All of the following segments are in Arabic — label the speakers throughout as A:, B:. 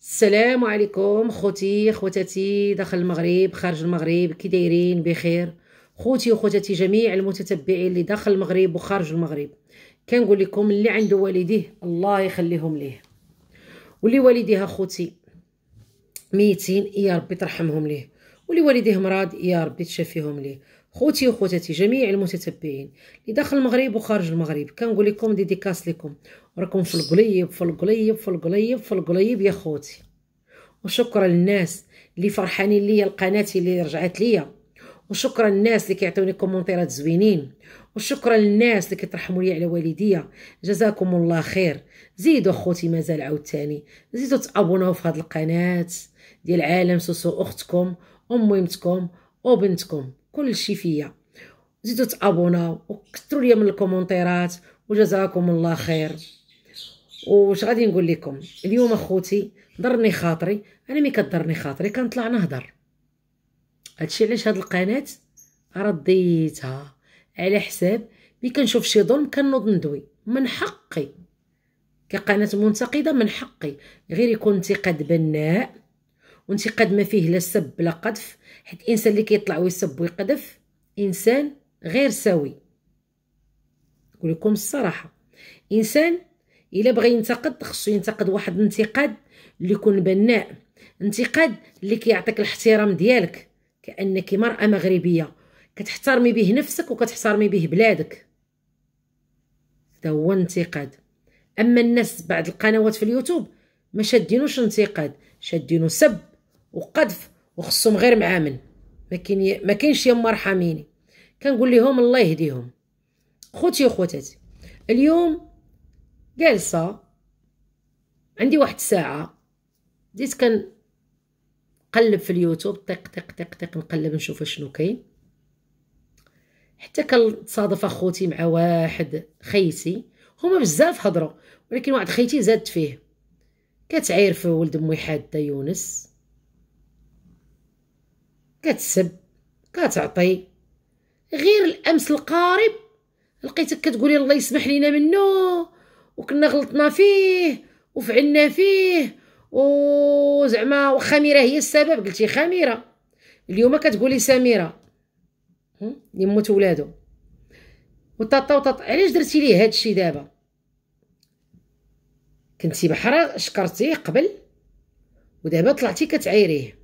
A: السلام عليكم خوتي خوتاتي داخل المغرب خارج المغرب كي دايرين بخير خوتي وخوتاتي جميع المتتبعين اللي داخل المغرب وخارج المغرب كنقول لكم اللي عنده والديه الله يخليهم ليه واللي والديها خوتي ميتين يا ربي ترحمهم ليه واللي والديه مراد يا ربي تشافيهم ليه خوتي وخوتاتي جميع المتتبعين اللي داخل المغرب وخارج المغرب كنقول لكم ديديكاس لكم راكم في القليب في القليب في القليب في القليب يا خوتي وشكرا للناس اللي فرحانين ليا القناه اللي رجعت ليا وشكرا للناس اللي كيعطيوني كومونتيرات زوينين وشكرا للناس اللي كترحموا لي على والديا جزاكم الله خير زيدوا اخوتي مازال عاوتاني زيدوا تابوناو في هذه القناه ديال عالم سوسو اختكم وميمتكم وبنتكم كلشي فيا زيدو تابوناو وكثروا ليا من الكومونتيرات وجزاكم الله خير وش غادي نقول لكم اليوم اخوتي ضرني خاطري انا مي كضرني خاطري كنطلع نهضر هادشي علاش هاد القناه رديتها على حساب ملي كنشوف شي ظلم كنوض ندوي من حقي كقناه منتقده من حقي غير يكون انتقاد بناء وانتقاد ما فيه لا سب لا قذف حيت الانسان اللي كيطلع ويسب ويقذف انسان غير سوي نقول لكم الصراحه انسان الا بغى ينتقد خصو ينتقد واحد الانتقاد اللي يكون بناء انتقاد اللي كيعطيك الاحترام ديالك كانك مراه مغربيه كتحترمي به نفسك وكتحترمي به بلادك هذا هو الانتقاد اما الناس بعد القنوات في اليوتيوب ما شادينوش انتقاد شادينو سب وقذف وخصهم غير معامل ما كاينش يما رحميني كنقول لهم الله يهديهم خوتي وخوتاتي اليوم جالسه عندي واحد الساعه بديت كنقلب في اليوتيوب طق طق طق طق نقلب نشوف شنو كاين حتى كنتصادف اخوتي مع واحد خيتي هما بزاف هضروا ولكن واحد خيتي زادت فيه كتعاير في ولد امي حاده يونس كتسب كتعطي غير الامس القارب لقيتك كتقولي الله يسمح لينا منه وكنا غلطنا فيه وفعلنا فيه وزعما وخميره هي السبب قلتي خميره اليوم كتقولي سميره اللي موت ولادو وطاطا وطاطا علاش درتي ليه هاد الشيء دابا كنتي بحرا شكرتيه قبل ودابا طلعتي كتعايريه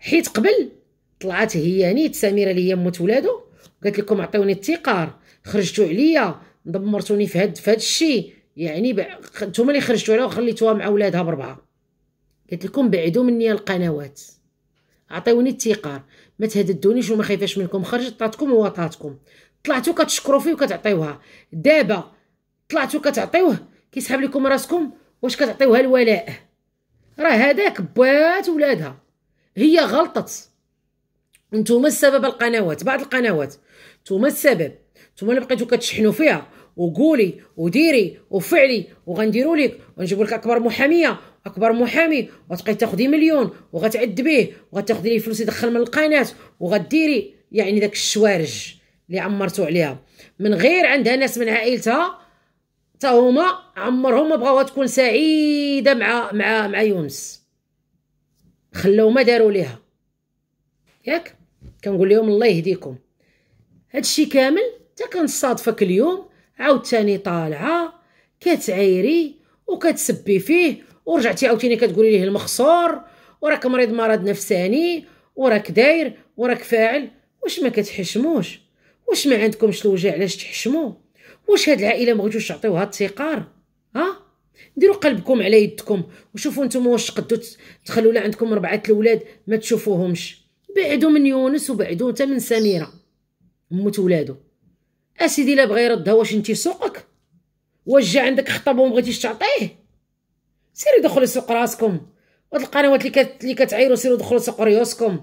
A: حيت قبل طلعت هي نيت سميره اللي هي مت ولادو قالت لكم عطيوني التيقار خرجتو عليا دمرتوني في هاد في الشيء يعني نتوما اللي خرجتو عليها وخليتوها مع ولادها بربعه قالت لكم بعدوا مني القنوات عطيوني التيقار ما تهددونيش وما خايفاش منكم خرجت طاتكم وطاتكم طلعتو كتشكروا فيه وكتعطيوها دابا طلعتو كتعطيوه كيسحب لكم راسكم واش كتعطيوها الولاء راه هذاك بات ولادها هي غلطت نتوما السبب القنوات بعض القنوات نتوما السبب نتوما اللي بقيتو كتشحنوا فيها وقولي وديري وفعلي وغنديروا لك ونجيبوا لك اكبر محاميه اكبر محامي وتبقي تاخدي مليون وغتعذبيه وغتاخدي ليه فلوس يدخل من القناه وغديري يعني داك الشوارج اللي عمرتو عليها من غير عندها ناس من عائلتها حتى هما عمرهم ما بغاوها تكون سعيده مع مع مع يونس خلاو ما داروا ليها ياك كنقول لهم الله يهديكم هادشي كامل حتى كنصادفك اليوم عاوتاني طالعه كتعايري وكتسبي فيه ورجعتي عاوتاني كتقولي ليه المخسور وراك مريض مرض نفساني وراك داير وراك فاعل واش ما كتحشموش واش ما عندكمش الوجه علاش تحشموا واش هاد العائله ما بغيتوش تعطيوها الثقار ها ديروا قلبكم على يدكم وشوفوا نتوما واش تقدوا تخلوا لا عندكم ربعه الاولاد ما تشوفوهمش بعدو من يونس وبعدو حتى من سميره موت ولادو اسيدي لا بغا يردها واش انت سوقك واش جا عندك خطب وما بغيتيش تعطيه سيري دخلوا سوق راسكم وهاد القنوات اللي كتعيروا اللي سيروا دخلوا سوق ريوسكم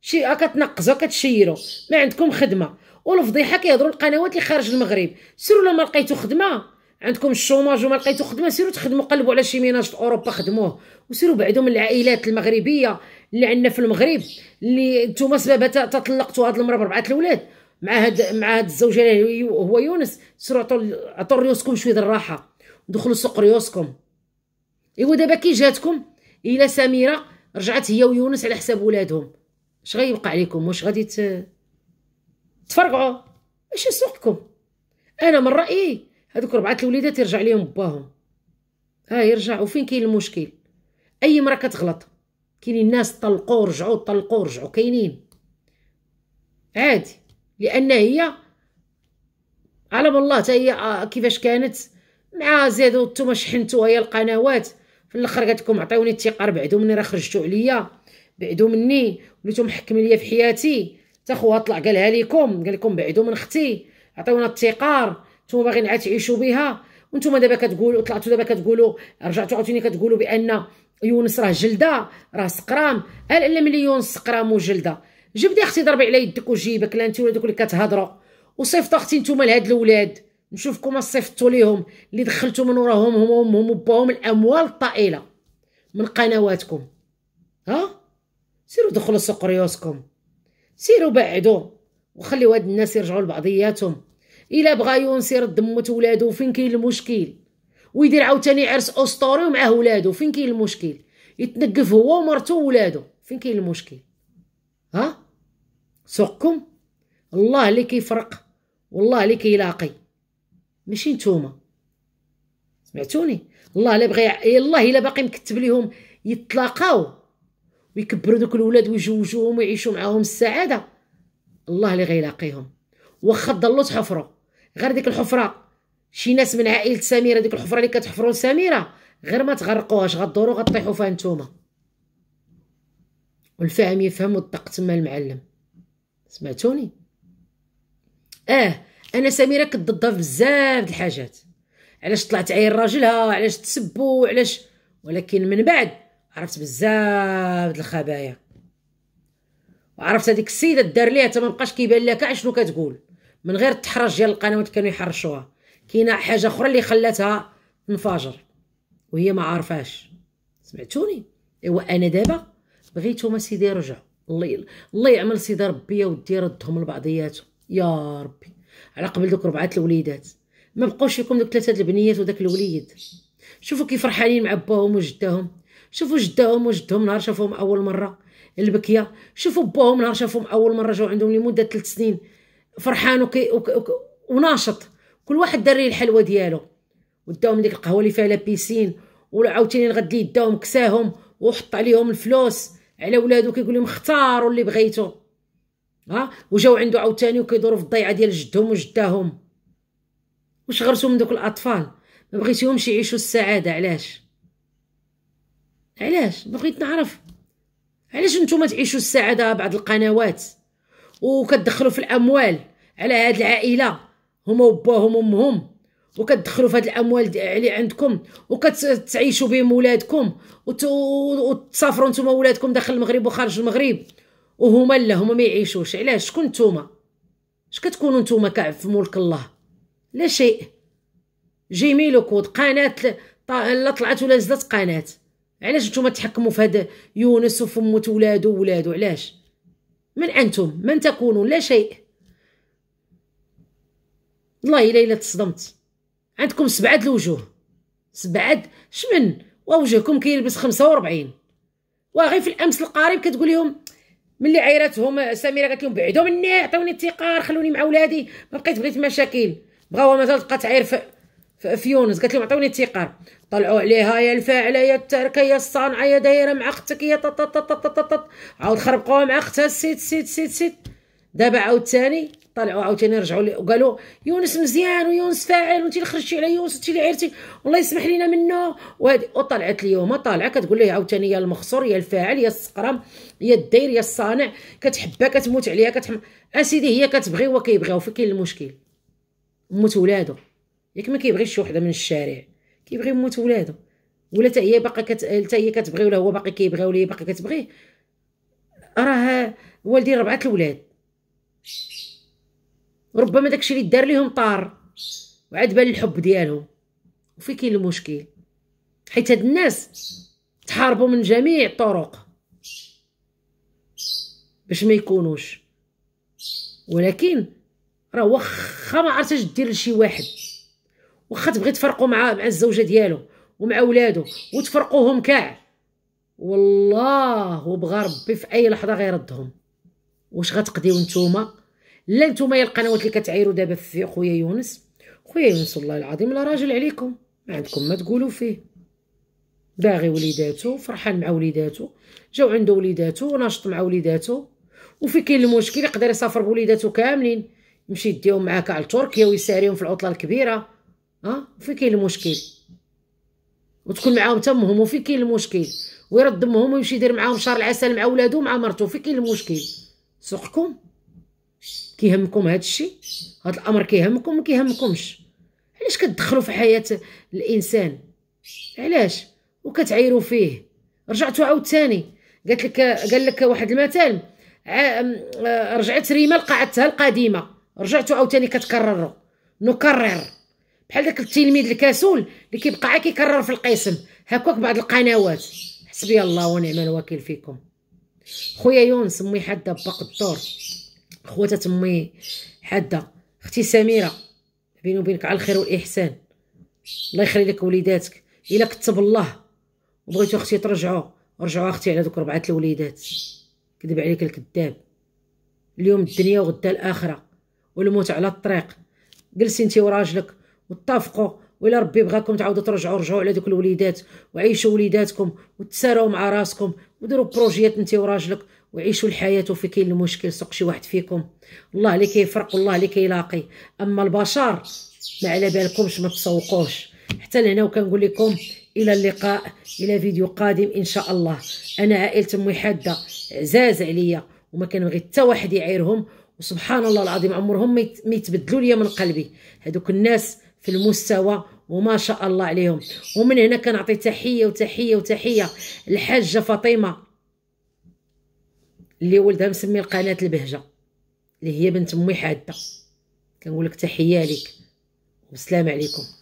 A: شي هكا تنقزوا كتشيروا ما عندكم خدمه والفضيحه كيهضروا القنوات اللي خارج المغرب سيروا لما لقيتوا خدمه عندكم الشوماج وما لقيتوا خدمه سيروا تخدموا قلبوا على شي ميناج في اوروبا خدموه وسيروا بعدو من العائلات المغربيه اللي عندنا في المغرب اللي انتم سبب تطلقتوا هاد المراه بربعه الاولاد مع هاد مع هاد الزوجه اللي هو يونس سرعوا عطوا عطوا ريوسكم شويه الراحه دخلوا سوق ريوسكم ايوا دابا كي جاتكم الى سميره رجعت هي ويونس على حساب ولادهم اش غيبقى عليكم واش غادي تفرقعوا اش سوقكم انا من رايي هذوك ربعه الوليدات يرجع ليهم باهم ها يرجع وفين كاين المشكل اي مرا كتغلط كاينين ناس طلقوا رجعوا طلقوا رجعوا كاينين عادي لان هي على بالله حتى هي آه، كيفاش كانت مع زادو نتوما شحنتوا هي القنوات في الاخر قالت لكم عطيوني الثقه بعدو مني راه خرجتوا عليا بعدو مني وليتو محكم ليا في حياتي تا خوها طلع قالها ليكم قال لكم بعدو من اختي عطيونا التقار نتوما باغيين عاد تعيشوا بها وانتم دابا كتقولوا طلعتوا دابا كتقولوا رجعتوا عاوتاني كتقولوا بان يونس راه جلده راه سقرام لا الا ملي يونس سقرام وجلده جبدي اختي ضربي على يدك وجيبك لا انت ولا دوك اللي كتهضروا وصيفطوا اختي نتوما لهاد الاولاد نشوفكم صيفطوا ليهم اللي دخلتوا من وراهم هما وامهم وباهم الاموال الطائله من قنواتكم ها سيروا دخلوا سوق ريوسكم سيروا بعدوا وخليوا هاد الناس يرجعوا لبعضياتهم الا بغى ينصر دمت ولادو فين كاين المشكل ويدير عاوتاني عرس اسطوري ومعه ولادو فين كاين المشكل يتنقف هو ومرته وولادو فين كاين المشكل ها سوقكم الله اللي كيفرق والله اللي كيلاقي ماشي نتوما سمعتوني الله الا بغي إيه الله الا باقي مكتب ليهم يتلاقاو ويكبروا دوك الولاد ويجوجوهم ويعيشوا معاهم السعاده الله اللي غيلاقيهم واخا ضلوا تحفروا غير ديك الحفره شي ناس من عائله سميره ديك الحفره اللي كتحفروا لسميره غير ما تغرقوهاش غدوروا غطيحوا فيها نتوما والفهم يفهم والدق تما المعلم سمعتوني اه انا سميره كتضدها في بزاف د الحاجات علاش طلعت عين راجلها علاش تسبو علاش ولكن من بعد عرفت بزاف د الخبايا وعرفت هذيك السيده الدار ليها حتى ما بقاش كيبان لها كاع شنو كتقول من غير التحرش ديال القنوات كانوا يحرشوها كاينه حاجه اخرى اللي خلاتها تنفجر وهي ما عارفاش سمعتوني ايوا انا دابا بغيتهم هما سيدي يرجعوا الله الله يعمل سيدي ربي يا ودي ردهم لبعضياتهم يا ربي على قبل دوك ربعه الوليدات ما بقاوش فيكم دوك ثلاثه البنيات وداك الوليد شوفوا كيف فرحانين مع باهم وجداهم شوفوا جداهم وجدهم نهار شافوهم اول مره البكيه شوفوا باهم نهار شافوهم اول مره جاو عندهم لمده 3 سنين فرحان وكي وناشط كل واحد دار ليه الحلوه ديالو وداهم ديك القهوه اللي فيها لابيسين ولا عاوتاني الغد يداهم كساهم وحط عليهم الفلوس على ولادو كيقول لهم اختاروا اللي بغيتو ها وجاو عنده عاوتاني وكيدوروا في الضيعه ديال جدهم وجداهم واش غرسوا من دوك الاطفال ما بغيتيهمش يعيشوا السعاده علاش علاش بغيت نعرف علاش نتوما تعيشوا السعاده بعض القنوات وكتدخلوا في الاموال على هاد العائله هما وباهم وامهم وكتدخلوا في هاد الاموال اللي عندكم وكتعيشوا بهم ولادكم وتسافروا نتوما ولادكم داخل المغرب وخارج المغرب وهما لا هما ما يعيشوش علاش شكون نتوما اش كتكونوا نتوما كاع في ملك الله لا شيء جيميل وكود قناه لا طلعت ولا نزلت قناه علاش نتوما تحكموا في هذا يونس وفموت ولادو ولادو علاش من أنتم من تكونون لا شيء والله إلا إلا تصدمت عندكم سبعة الوجوه سبعة شمن ووجهكم كيلبس خمسة واغي وغير في الأمس القريب كتقول لهم ملي عيرتهم سميرة قالت لهم بعدوا مني عطوني التقار خلوني مع ولادي ما بقيت بغيت مشاكل بغاو مازال تبقى تعير في في يونس قالت لهم عطوني تيقار طلعوا عليها يا الفاعله يا التاركه يا الصانعه يا دايره مع اختك يا طططططططط عاود خربقوها مع اختها سيت سيت سيت سيت دابا ثاني طلعوا عاوتاني رجعوا وقالوا يونس مزيان ويونس فاعل وانت اللي خرجتي على يونس انت اللي عيرتي والله يسمح لينا منه وهذه وطلعت اليوم طالعه كتقول ليه عاوتاني يا المخصور يا الفاعل يا السقرم يا الدير يا الصانع كتحبها كتموت عليها كتحم اسيدي هي كتبغي كيبغيو فين كاين المشكل موت ولادو ياك ما كيبغيش شي وحده من الشارع كيبغي يموت ولادو ولا حتى هي باقا كت... حتى هي كتبغي ولا هو باقي كيبغي ولا هي باقا كتبغيه راه والدي ربعه الولاد ربما داكشي اللي دار ليهم طار وعاد بان الحب ديالهم وفي كاين المشكل حيت هاد الناس تحاربوا من جميع الطرق باش ما يكونوش ولكن راه واخا ما عرفتش دير لشي واحد واخا تبغي تفرقوا مع مع الزوجه ديالو ومع ولادو وتفرقوهم كاع والله وبغى ربي في اي لحظه غيردهم واش غتقديو نتوما لا نتوما يا القنوات اللي كتعايروا دابا في خويا يونس خويا يونس والله العظيم لا راجل عليكم ما عندكم ما تقولوا فيه باغي وليداتو فرحان مع وليداتو جاو عنده وليداتو وناشط مع وليداتو وفي كاين المشكل يقدر يسافر بوليداتو كاملين يمشي يديهم معاه كاع لتركيا ويساريهم في العطله الكبيره ها فين كاين المشكل وتكون معاهم تمهم وفين كاين المشكل ويرد امهم ويمشي يدير معاهم شهر العسل مع ولادو مع مرتو فين كاين المشكل سوقكم كيهمكم هذا الشيء هذا الامر كيهمكم وما كيهمكمش علاش كتدخلوا في حياه الانسان علاش وكتعايروا فيه رجعتوا عاوتاني قالت لك قال لك واحد المثال أه، رجعت ريما لقاعدتها القديمه رجعتوا عاوتاني كتكرروا نكرر بحال داك التلميذ الكسول اللي كيبقى عا كيكرر في القسم هكاك بعض القنوات حسبي الله ونعم الوكيل فيكم خويا يونس امي حاده باق الدور خواتات امي حاده اختي سميره بيني وبينك على الخير والاحسان الله يخلي لك وليداتك الا كتب الله وبغيتو اختي ترجعوا رجعوا اختي على دوك ربعه الوليدات كذب عليك الكذاب اليوم الدنيا وغدا الاخره والموت على الطريق جلسي انت وراجلك واتفقوا وإلا ربي بغاكم تعاودوا ترجعوا رجعوا على دوك الوليدات وعيشوا وليداتكم وتساروا مع راسكم وديروا بروجيات انت وراجلك وعيشوا الحياة وفي كاين المشكل سوق شي واحد فيكم الله اللي كيفرق والله اللي كيلاقي أما البشر ما على بالكمش ما تسوقوش حتى لهنا وكنقول لكم الى اللقاء الى فيديو قادم ان شاء الله انا عائله امي حاده عزاز عليا وما كنبغي حتى واحد يعايرهم وسبحان الله العظيم عمرهم ما يتبدلوا لي من قلبي هذوك الناس في المستوى وما شاء الله عليهم ومن هنا كنعطي تحيه وتحيه وتحيه الحاجه فاطمه اللي ولدها مسمي القناه البهجه اللي هي بنت امي حاده كنقول لك تحيه ليك والسلام عليكم